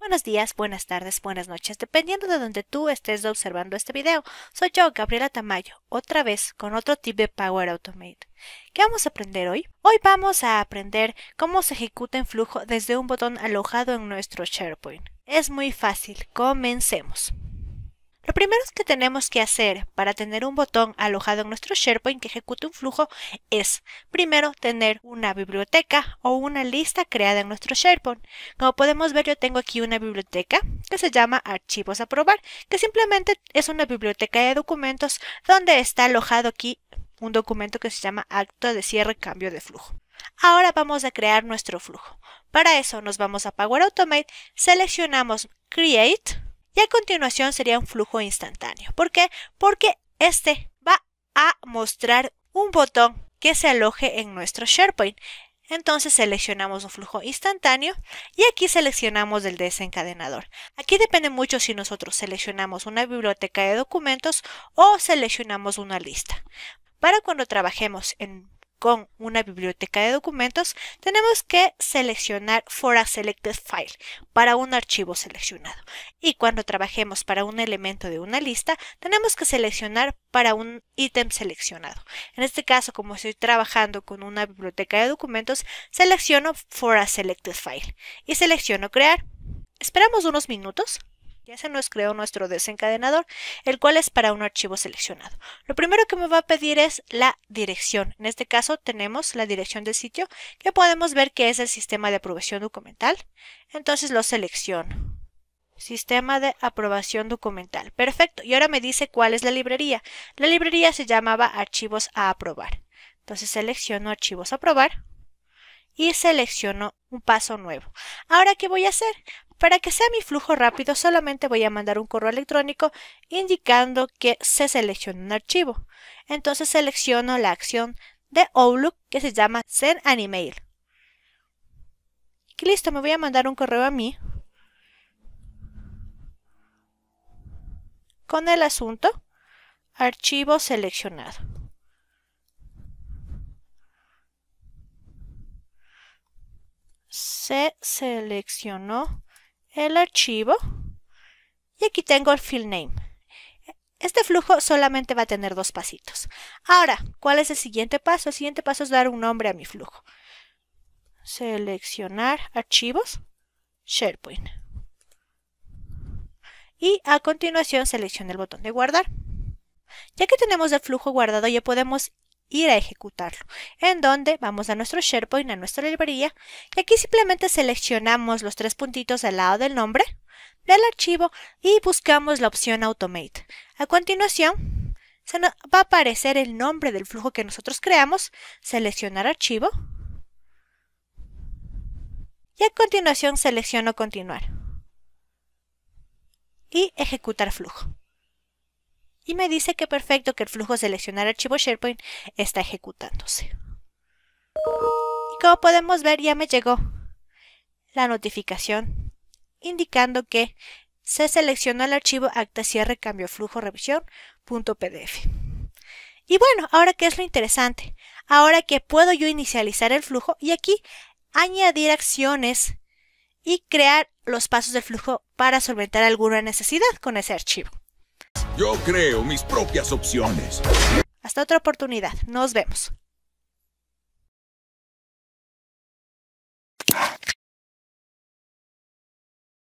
Buenos días, buenas tardes, buenas noches, dependiendo de donde tú estés observando este video. Soy yo, Gabriela Tamayo, otra vez con otro tip de Power Automate. ¿Qué vamos a aprender hoy? Hoy vamos a aprender cómo se ejecuta en flujo desde un botón alojado en nuestro SharePoint. Es muy fácil, comencemos. Lo primero que tenemos que hacer para tener un botón alojado en nuestro SharePoint que ejecute un flujo es, primero, tener una biblioteca o una lista creada en nuestro SharePoint. Como podemos ver, yo tengo aquí una biblioteca que se llama Archivos a probar, que simplemente es una biblioteca de documentos donde está alojado aquí un documento que se llama acto de cierre cambio de flujo. Ahora vamos a crear nuestro flujo. Para eso nos vamos a Power Automate, seleccionamos Create y a continuación sería un flujo instantáneo. ¿Por qué? Porque este va a mostrar un botón que se aloje en nuestro SharePoint. Entonces seleccionamos un flujo instantáneo y aquí seleccionamos el desencadenador. Aquí depende mucho si nosotros seleccionamos una biblioteca de documentos o seleccionamos una lista. Para cuando trabajemos en con una biblioteca de documentos, tenemos que seleccionar For a Selected File para un archivo seleccionado. Y cuando trabajemos para un elemento de una lista, tenemos que seleccionar para un ítem seleccionado. En este caso, como estoy trabajando con una biblioteca de documentos, selecciono For a Selected File y selecciono Crear. Esperamos unos minutos ya se nos creó nuestro desencadenador, el cual es para un archivo seleccionado. Lo primero que me va a pedir es la dirección. En este caso tenemos la dirección del sitio que podemos ver que es el sistema de aprobación documental. Entonces lo selecciono. Sistema de aprobación documental. Perfecto. Y ahora me dice cuál es la librería. La librería se llamaba archivos a aprobar. Entonces selecciono archivos a aprobar y selecciono un paso nuevo. Ahora, ¿qué voy a hacer? Para que sea mi flujo rápido solamente voy a mandar un correo electrónico indicando que se selecciona un archivo. Entonces selecciono la acción de Outlook que se llama Send an Email. Y listo, me voy a mandar un correo a mí con el asunto archivo seleccionado. Se seleccionó el archivo y aquí tengo el field name. Este flujo solamente va a tener dos pasitos. Ahora, ¿cuál es el siguiente paso? El siguiente paso es dar un nombre a mi flujo. Seleccionar archivos, SharePoint. Y a continuación seleccione el botón de guardar. Ya que tenemos el flujo guardado, ya podemos ir a ejecutarlo, en donde vamos a nuestro SharePoint, a nuestra librería, y aquí simplemente seleccionamos los tres puntitos al lado del nombre del archivo y buscamos la opción Automate. A continuación, se va a aparecer el nombre del flujo que nosotros creamos, seleccionar archivo, y a continuación selecciono continuar y ejecutar flujo y me dice que perfecto que el flujo seleccionar archivo SharePoint está ejecutándose. Y como podemos ver ya me llegó la notificación indicando que se seleccionó el archivo acta cierre cambio flujo revisión pdf. Y bueno, ahora que es lo interesante, ahora que puedo yo inicializar el flujo y aquí añadir acciones y crear los pasos del flujo para solventar alguna necesidad con ese archivo. Yo creo mis propias opciones. Hasta otra oportunidad. Nos vemos.